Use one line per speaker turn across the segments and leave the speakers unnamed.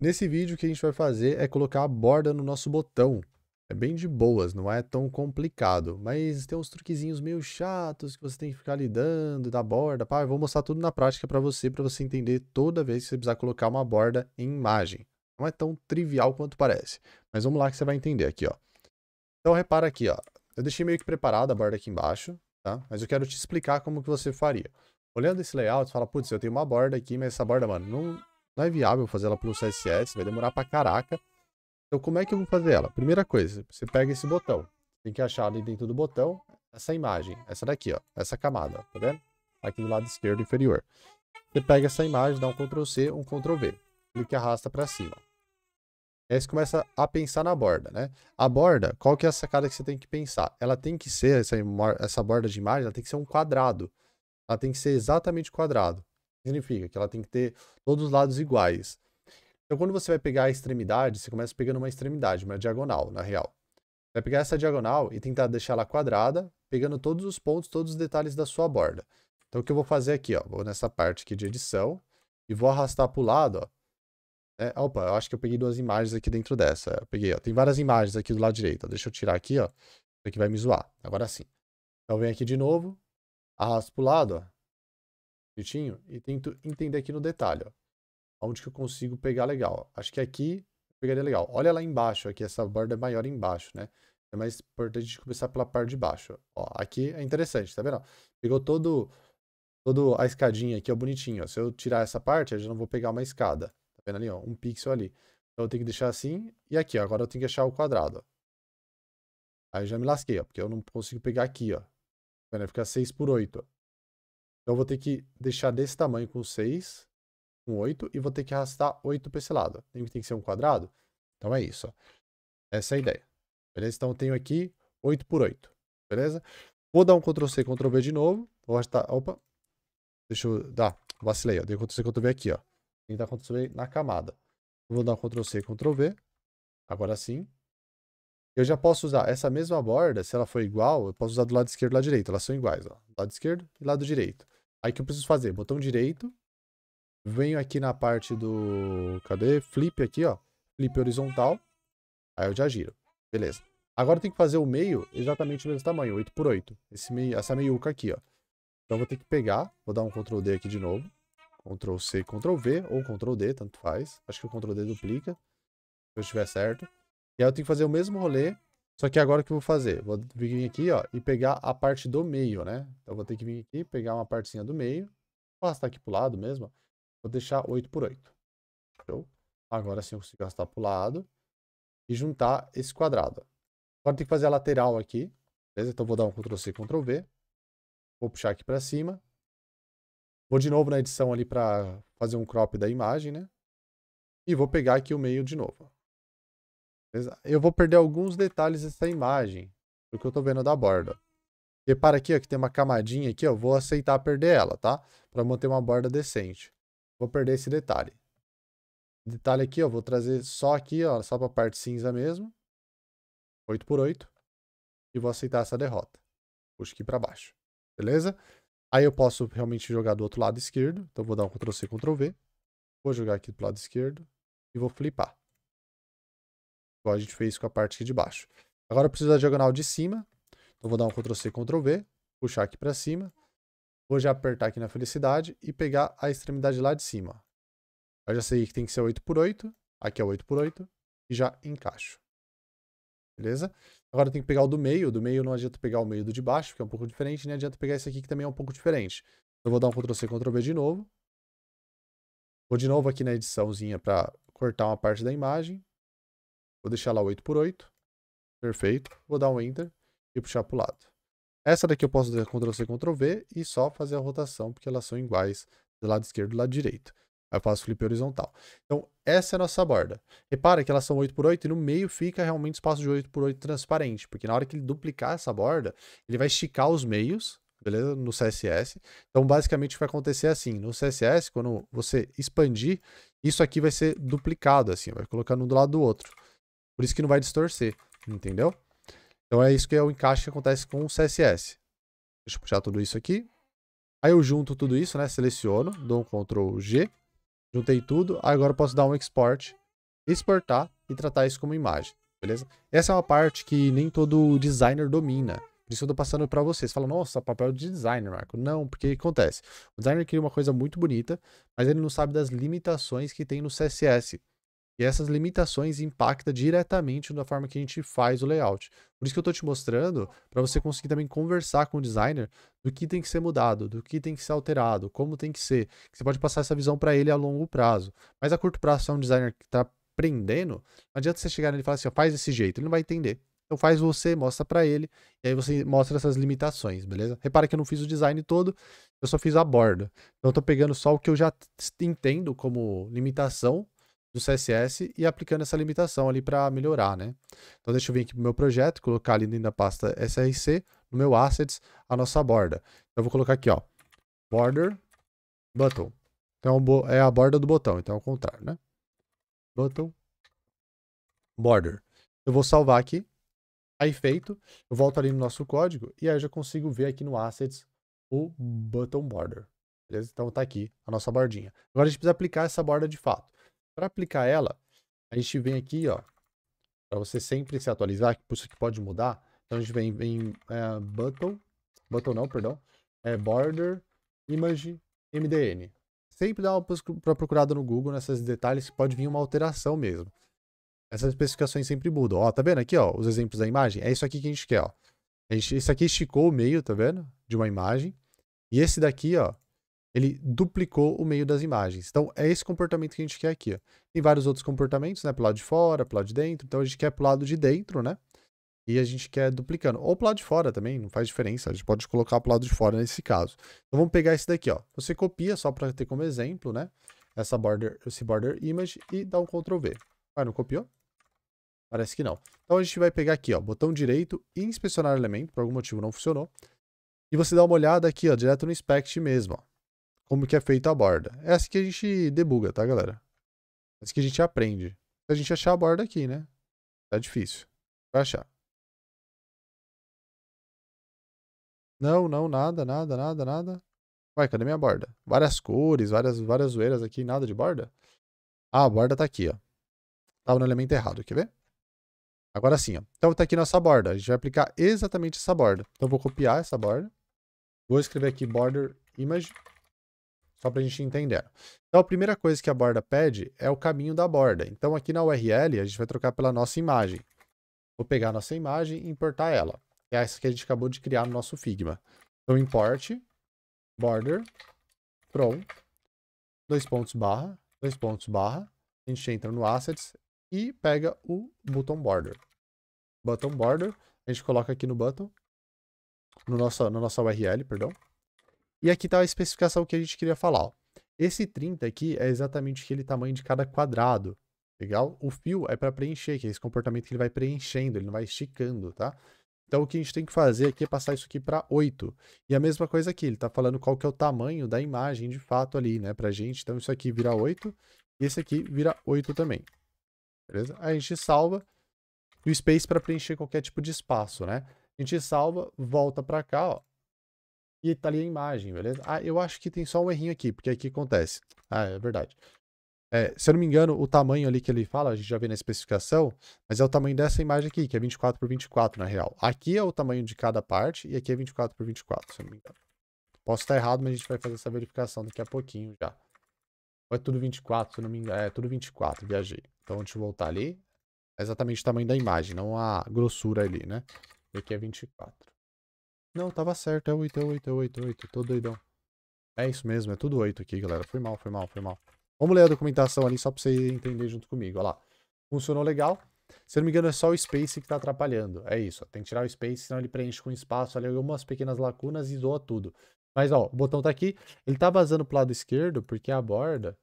Nesse vídeo o que a gente vai fazer é colocar a borda no nosso botão. É bem de boas, não é tão complicado, mas tem uns truquezinhos meio chatos que você tem que ficar lidando da borda. Pá, eu vou mostrar tudo na prática para você, para você entender toda vez que você precisar colocar uma borda em imagem. Não é tão trivial quanto parece, mas vamos lá que você vai entender aqui, ó. Então repara aqui, ó. Eu deixei meio que preparada a borda aqui embaixo, tá? Mas eu quero te explicar como que você faria. Olhando esse layout, você fala, putz, eu tenho uma borda aqui, mas essa borda, mano, não, não é viável fazer ela pelo CSS, vai demorar pra caraca. Então como é que eu vou fazer ela? Primeira coisa, você pega esse botão. Tem que achar ali dentro do botão essa imagem, essa daqui, ó, essa camada, tá vendo? Aqui do lado esquerdo inferior. Você pega essa imagem, dá um Ctrl C, um Ctrl V. Clica e arrasta para cima. Aí você começa a pensar na borda, né? A borda, qual que é a sacada que você tem que pensar? Ela tem que ser, essa, essa borda de imagem, ela tem que ser um quadrado. Ela tem que ser exatamente quadrado. Significa que ela tem que ter todos os lados iguais. Então, quando você vai pegar a extremidade, você começa pegando uma extremidade, uma diagonal, na real. Vai pegar essa diagonal e tentar deixar ela quadrada, pegando todos os pontos, todos os detalhes da sua borda. Então, o que eu vou fazer aqui, ó, vou nessa parte aqui de edição e vou arrastar para o lado, ó. É, opa, eu acho que eu peguei duas imagens aqui dentro dessa. Eu peguei, ó, tem várias imagens aqui do lado direito. Ó, deixa eu tirar aqui, ó. Isso aqui vai me zoar. Agora sim. Então, vem aqui de novo, arrasto para o lado, ó direitinho e tento entender aqui no detalhe, ó, onde que eu consigo pegar legal. Acho que aqui eu pegaria legal. Olha lá embaixo, aqui essa borda é maior embaixo, né? É mais importante começar pela parte de baixo. Ó, aqui é interessante, tá vendo? Pegou todo, todo a escadinha aqui, ó, bonitinho. Ó. Se eu tirar essa parte, eu já não vou pegar uma escada. Tá vendo ali, ó? Um pixel ali. Então eu tenho que deixar assim. E aqui, ó, agora eu tenho que achar o quadrado. Aí eu já me lasquei, ó, porque eu não consigo pegar aqui, ó. Vai ficar 6 por 8. Então eu vou ter que deixar desse tamanho com 6, com 8, e vou ter que arrastar 8 para esse lado. Tem, que ser um quadrado? Então é isso. Ó. Essa é a ideia. Beleza? Então eu tenho aqui 8 por 8. Beleza? Vou dar um Ctrl+C, Ctrl+V de novo. Vou arrastar. Opa! Deixa eu dar. Vacilei, ó. Dei Ctrl+C, Ctrl+V aqui, ó. Tem que dar Ctrl+V na camada. Vou dar um Ctrl+C, Ctrl+V. Agora sim. Eu já posso usar essa mesma borda, se ela for igual, eu posso usar do lado esquerdo e do lado direito. Elas são iguais, ó. Lado esquerdo e lado direito. Aí o que eu preciso fazer? Botão direito. Venho aqui na parte do... Cadê? Flip aqui, ó. Flip horizontal. Aí eu já giro. Beleza. Agora eu tenho que fazer o meio exatamente o mesmo tamanho, 8 por 8 Esse meio, essa meiuca aqui, ó. Então eu vou ter que pegar, vou dar um Ctrl D aqui de novo. Ctrl C, Ctrl V ou Ctrl D, tanto faz. Acho que o Ctrl D duplica, se eu estiver certo. E aí eu tenho que fazer o mesmo rolê só que agora o que eu vou fazer? Vou vir aqui, ó, e pegar a parte do meio, né? Então, vou ter que vir aqui, pegar uma partezinha do meio, vou arrastar aqui pro lado mesmo, Vou deixar 8 por 8. Show? Agora sim eu consigo arrastar pro lado e juntar esse quadrado. Agora tem que fazer a lateral aqui, beleza? Então vou dar um Ctrl+C, Ctrl+V. Vou puxar aqui para cima. Vou de novo na edição ali para fazer um crop da imagem, né? E vou pegar aqui o meio de novo. Eu vou perder alguns detalhes dessa imagem, do que eu tô vendo da borda. Repara aqui, ó, que tem uma camadinha aqui, ó, vou aceitar perder ela, tá? Para manter uma borda decente. Vou perder esse detalhe. Detalhe aqui, ó, vou trazer só aqui, ó, só para a parte cinza mesmo. 8 por 8 E vou aceitar essa derrota. Puxo aqui para baixo. Beleza? Aí eu posso realmente jogar do outro lado esquerdo. Então vou dar um Ctrl C, Ctrl V. Vou jogar aqui do lado esquerdo e vou flipar. Igual a gente fez com a parte aqui de baixo. Agora eu preciso da diagonal de cima. Então vou dar um Ctrl+C, Ctrl+V, puxar aqui para cima. Vou já apertar aqui na felicidade e pegar a extremidade lá de cima. Eu já sei que tem que ser 8 por 8. Aqui é 8 por 8. E já encaixo. Beleza? Agora tem que pegar o do meio. Do meio não adianta pegar o meio do de baixo, que é um pouco diferente. Nem adianta pegar esse aqui, que também é um pouco diferente. Eu vou dar um Ctrl+C, Ctrl+V de novo. Vou de novo aqui na ediçãozinha para cortar uma parte da imagem. Vou deixar lá 8 por 8. Perfeito. Vou dar um Enter e puxar para o lado. Essa daqui eu posso dar Ctrl+C, Ctrl+V e só fazer a rotação, porque elas são iguais do lado esquerdo e do lado direito. Aí eu faço flip horizontal. Então, essa é a nossa borda. Repara que elas são 8x8 e no meio fica realmente espaço de 8x8 transparente, porque na hora que ele duplicar essa borda, ele vai esticar os meios, beleza? No CSS. Então, basicamente, vai acontecer é assim. No CSS, quando você expandir, isso aqui vai ser duplicado, assim, vai colocar um do lado do outro. Por isso que não vai distorcer, entendeu? Então é isso que é o encaixe que acontece com o CSS. Deixa eu puxar tudo isso aqui. Aí eu junto tudo isso, né? Seleciono, dou um Ctrl G, juntei tudo. Agora eu posso dar um export, exportar e tratar isso como imagem, beleza? Essa é uma parte que nem todo designer domina. Por isso eu tô passando para vocês. Fala, nossa, papel de designer, Marco. Não, porque acontece? O designer cria uma coisa muito bonita, mas ele não sabe das limitações que tem no CSS. E essas limitações impactam diretamente na forma que a gente faz o layout. Por isso que eu estou te mostrando, para você conseguir também conversar com o designer do que tem que ser mudado, do que tem que ser alterado, como tem que ser. Você pode passar essa visão para ele a longo prazo. Mas a curto prazo, se é um designer que está aprendendo, não adianta você chegar nele e falar assim, ó, faz desse jeito, ele não vai entender. Então faz você, mostra para ele, e aí você mostra essas limitações, beleza? Repara que eu não fiz o design todo, eu só fiz a borda. Então eu tô pegando só o que eu já entendo como limitação do CSS e aplicando essa limitação ali para melhorar, né? Então deixa eu vir aqui para o meu projeto, colocar ali na pasta SRC, no meu assets, a nossa borda. Então eu vou colocar aqui, ó, border button. Então é a borda do botão, então é o contrário, né? Button border. Eu vou salvar aqui. Aí feito, eu volto ali no nosso código e aí eu já consigo ver aqui no assets o button border. Beleza? Então tá aqui a nossa bordinha. Agora a gente precisa aplicar essa borda de fato. Para aplicar ela, a gente vem aqui, ó, para você sempre se atualizar, que por isso que pode mudar. Então a gente vem em é, button, button não, perdão, é border, image, MDN. Sempre dá uma procurada no Google nesses detalhes que pode vir uma alteração mesmo. Essas especificações sempre mudam. Ó, tá vendo aqui, ó, os exemplos da imagem? É isso aqui que a gente quer, ó. A gente, esse aqui esticou o meio, tá vendo? De uma imagem. E esse daqui, ó, ele duplicou o meio das imagens. Então, é esse comportamento que a gente quer aqui. Ó. Tem vários outros comportamentos, né? Pro lado de fora, pro lado de dentro. Então, a gente quer pro lado de dentro, né? E a gente quer duplicando. Ou pro lado de fora também, não faz diferença. A gente pode colocar pro lado de fora nesse caso. Então, vamos pegar esse daqui, ó. Você copia, só para ter como exemplo, né? Essa border, esse border image e dá um Ctrl V. Ah, não copiou? Parece que não. Então, a gente vai pegar aqui, ó. Botão direito, inspecionar elemento. Por algum motivo não funcionou. E você dá uma olhada aqui, ó. Direto no inspect mesmo, ó como que é feita a borda. É assim que a gente debuga, tá, galera? É assim que a gente aprende. Se a gente achar a borda aqui, né? Tá difícil. Vai achar. Não, não, nada, nada, nada, nada. Ué, cadê minha borda? Várias cores, várias, várias zoeiras aqui, nada de borda? Ah, a borda tá aqui, ó. Tava no elemento errado, quer ver? Agora sim, ó. Então tá aqui nossa borda. A gente vai aplicar exatamente essa borda. Então eu vou copiar essa borda. Vou escrever aqui border image. Só para a gente entender. Então, a primeira coisa que a borda pede é o caminho da borda. Então, aqui na URL, a gente vai trocar pela nossa imagem. Vou pegar a nossa imagem e importar ela. É essa que a gente acabou de criar no nosso Figma. Então, import border from dois pontos barra, dois pontos barra. A gente entra no assets e pega o button border. Button border, a gente coloca aqui no button, no nosso na nossa URL, perdão. E aqui está a especificação que a gente queria falar. Ó. Esse 30 aqui é exatamente aquele tamanho de cada quadrado, legal? O fio é para preencher, que é esse comportamento que ele vai preenchendo, ele não vai esticando, tá? Então o que a gente tem que fazer aqui é passar isso aqui para 8. E a mesma coisa aqui, ele está falando qual que é o tamanho da imagem de fato ali, né, pra gente. Então isso aqui vira 8 e esse aqui vira 8 também. Beleza? Aí a gente salva e o space para preencher qualquer tipo de espaço, né? A gente salva, volta para cá, ó, e tá ali a imagem, beleza? Ah, eu acho que tem só um errinho aqui, porque é que acontece. Ah, é verdade. É, se eu não me engano, o tamanho ali que ele fala, a gente já vê na especificação, mas é o tamanho dessa imagem aqui, que é 24 por 24 na real. Aqui é o tamanho de cada parte e aqui é 24 por 24, se eu não me engano. Posso estar errado, mas a gente vai fazer essa verificação daqui a pouquinho já. Ou é tudo 24, se eu não me engano. É, é tudo 24, viajei. Então, deixa eu voltar ali. É exatamente o tamanho da imagem, não a grossura ali, né? E aqui é 24. Não, tava certo. É 8, é 8, é 8, oito. 8. É tô doidão. É isso mesmo, é tudo 8 aqui, galera. Foi mal, foi mal, foi mal. Vamos ler a documentação ali só pra você entender junto comigo. ó lá. Funcionou legal. Se não me engano, é só o Space que tá atrapalhando. É isso, ó. tem que tirar o Space, senão ele preenche com espaço ali algumas pequenas lacunas e zoa tudo. Mas ó, o botão tá aqui, ele tá vazando pro lado esquerdo porque a borda,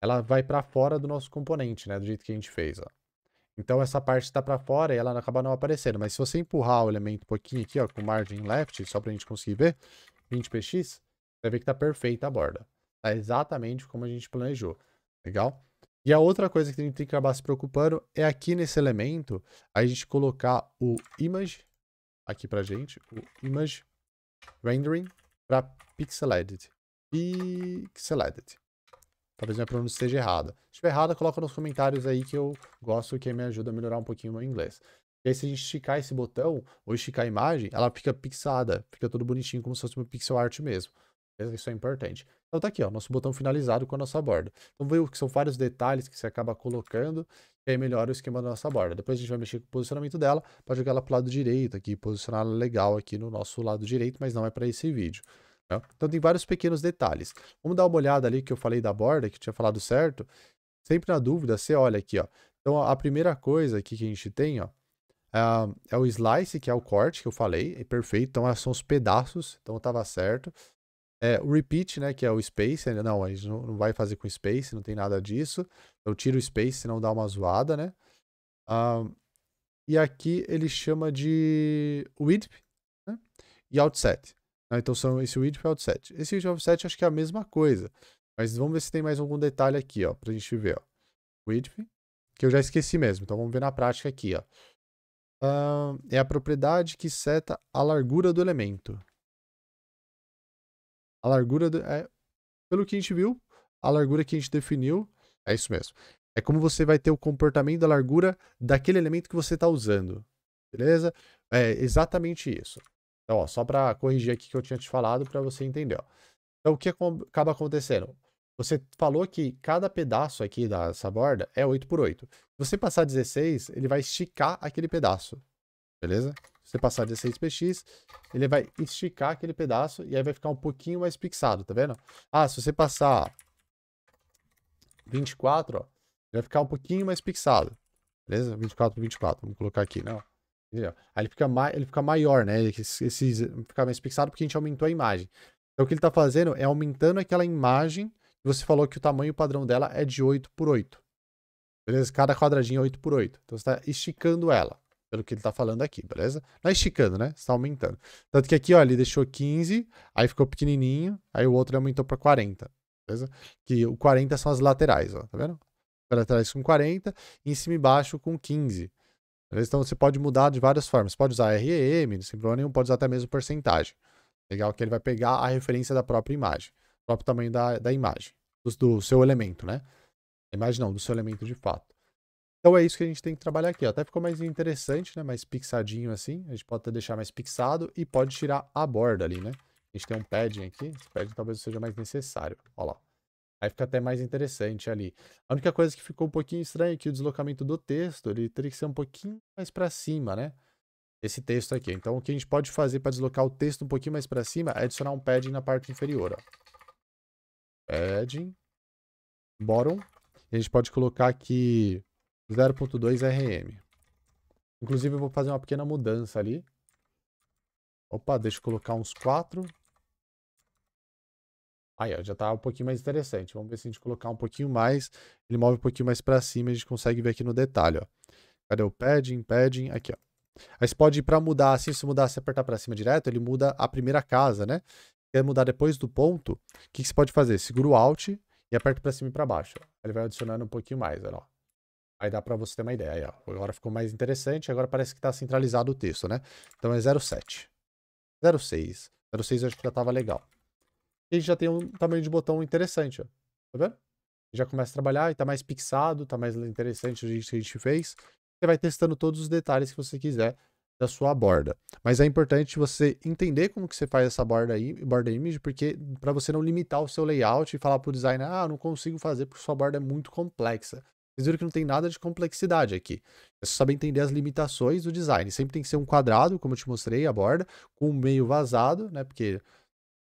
ela vai para fora do nosso componente, né, do jeito que a gente fez, ó. Então essa parte está para fora e ela acaba não aparecendo. Mas se você empurrar o elemento um pouquinho aqui, ó, com margin left, só para a gente conseguir ver, 20px, você vai ver que está perfeita a borda. Está exatamente como a gente planejou. Legal? E a outra coisa que a gente tem que acabar se preocupando é aqui nesse elemento, a gente colocar o image aqui para gente, o image rendering para pixelated. Pixelated. Talvez minha pronúncia esteja errada. Se estiver errada, coloca nos comentários aí que eu gosto, que me ajuda a melhorar um pouquinho o meu inglês. E aí, se a gente esticar esse botão, ou esticar a imagem, ela fica pixada, fica tudo bonitinho, como se fosse uma pixel art mesmo. Isso é importante. Então tá aqui, ó, nosso botão finalizado com a nossa borda. Então veio que são vários detalhes que você acaba colocando, que aí melhora o esquema da nossa borda. Depois a gente vai mexer com o posicionamento dela, para jogar ela pro lado direito aqui, posicionar ela legal aqui no nosso lado direito, mas não é para esse vídeo. Né? Então tem vários pequenos detalhes. Vamos dar uma olhada ali que eu falei da borda, que eu tinha falado certo. Sempre na dúvida, você olha aqui, ó. Então a primeira coisa aqui que a gente tem, ó, é, é o slice, que é o corte que eu falei, é perfeito. Então é, são os pedaços, então estava certo. É, o repeat, né, que é o space, né, não, a gente não vai fazer com space, não tem nada disso. Eu tiro o space, senão dá uma zoada, né? Ah, e aqui ele chama de width né? e outset. Ah, então são esse width e é offset. Esse e offset acho que é a mesma coisa. Mas vamos ver se tem mais algum detalhe aqui, ó, pra gente ver, ó. width, que eu já esqueci mesmo, então vamos ver na prática aqui, ó. Uh, é a propriedade que seta a largura do elemento. A largura do, é, pelo que a gente viu, a largura que a gente definiu, é isso mesmo. É como você vai ter o comportamento da largura daquele elemento que você está usando. Beleza? É exatamente isso. Então, ó, só para corrigir aqui que eu tinha te falado para você entender. Ó. Então, o que acaba acontecendo? Você falou que cada pedaço aqui dessa borda é 8 por 8. Se você passar 16, ele vai esticar aquele pedaço, beleza? Se você passar 16 px, ele vai esticar aquele pedaço e aí vai ficar um pouquinho mais pixado, tá vendo? Ah, se você passar 24, ó, vai ficar um pouquinho mais pixado, beleza? 24 por 24, vamos colocar aqui, não? Né, Aí ele fica, ele fica maior, né? Ele fica mais fixado porque a gente aumentou a imagem. Então o que ele tá fazendo é aumentando aquela imagem. Você falou que o tamanho padrão dela é de 8 por 8. Beleza? Cada quadradinho é 8 por 8. Então você tá esticando ela, pelo que ele tá falando aqui, beleza? Não é esticando, né? Você tá aumentando. Tanto que aqui, ó, ele deixou 15, aí ficou pequenininho, aí o outro aumentou para 40. Beleza? Que o 40 são as laterais, ó, tá vendo? Laterais com 40, e em cima e baixo com 15. Então você pode mudar de várias formas. Você pode usar RM, sem problema nenhum, pode usar até mesmo porcentagem. Legal que ele vai pegar a referência da própria imagem, o próprio tamanho da, da imagem, do, do seu elemento, né? Imagem não, do seu elemento de fato. Então é isso que a gente tem que trabalhar aqui. Ó. Até ficou mais interessante, né? Mais pixadinho assim. A gente pode até deixar mais pixado e pode tirar a borda ali, né? A gente tem um padding aqui. Esse padding talvez seja mais necessário. Olha lá. Aí fica até mais interessante ali. A única coisa que ficou um pouquinho estranha é que o deslocamento do texto, ele teria que ser um pouquinho mais para cima, né? Esse texto aqui. Então, o que a gente pode fazer para deslocar o texto um pouquinho mais para cima é adicionar um padding na parte inferior, ó. Padding. Bottom. E a gente pode colocar aqui 0.2 RM. Inclusive, eu vou fazer uma pequena mudança ali. Opa, deixa eu colocar uns 4. Aí, ó, já tá um pouquinho mais interessante. Vamos ver se a gente colocar um pouquinho mais. Ele move um pouquinho mais para cima e a gente consegue ver aqui no detalhe, ó. Cadê o padding, padding? Aqui, ó. Aí você pode ir para mudar, assim, se mudar, se apertar para cima direto, ele muda a primeira casa, né? Quer mudar depois do ponto, o que, que você pode fazer? Segura o Alt e aperta para cima e para baixo. Ó. Ele vai adicionando um pouquinho mais, ó. Aí dá para você ter uma ideia. Aí, ó. Agora ficou mais interessante, agora parece que está centralizado o texto, né? Então é 07. 06. 06 eu acho que já estava legal gente já tem um tamanho de botão interessante, ó. Tá vendo? Já começa a trabalhar e tá mais pixado, tá mais interessante o que a gente fez. Você vai testando todos os detalhes que você quiser da sua borda. Mas é importante você entender como que você faz essa borda aí, borda image, porque para você não limitar o seu layout e falar pro designer, ah, não consigo fazer porque sua borda é muito complexa. Vocês viram que não tem nada de complexidade aqui. É só saber entender as limitações do design. Sempre tem que ser um quadrado, como eu te mostrei, a borda, com o meio vazado, né? Porque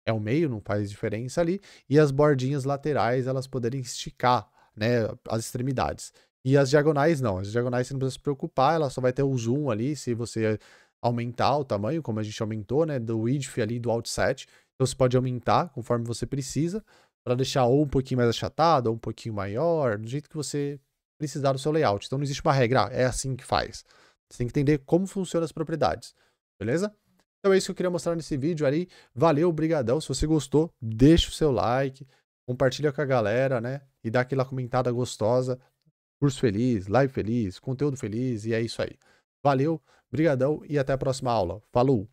é o meio, não faz diferença ali, e as bordinhas laterais elas poderem esticar, né, as extremidades. E as diagonais não, as diagonais você não precisa se preocupar, ela só vai ter o zoom ali se você aumentar o tamanho, como a gente aumentou, né, do width ali do outset. Então você pode aumentar conforme você precisa, para deixar ou um pouquinho mais achatado, ou um pouquinho maior, do jeito que você precisar do seu layout. Então não existe uma regra, ah, é assim que faz. Você tem que entender como funcionam as propriedades, beleza? Então é isso que eu queria mostrar nesse vídeo aí. Valeu, brigadão. Se você gostou, deixa o seu like, compartilha com a galera, né? E dá aquela comentada gostosa. Curso feliz, live feliz, conteúdo feliz e é isso aí. Valeu, brigadão e até a próxima aula. Falou!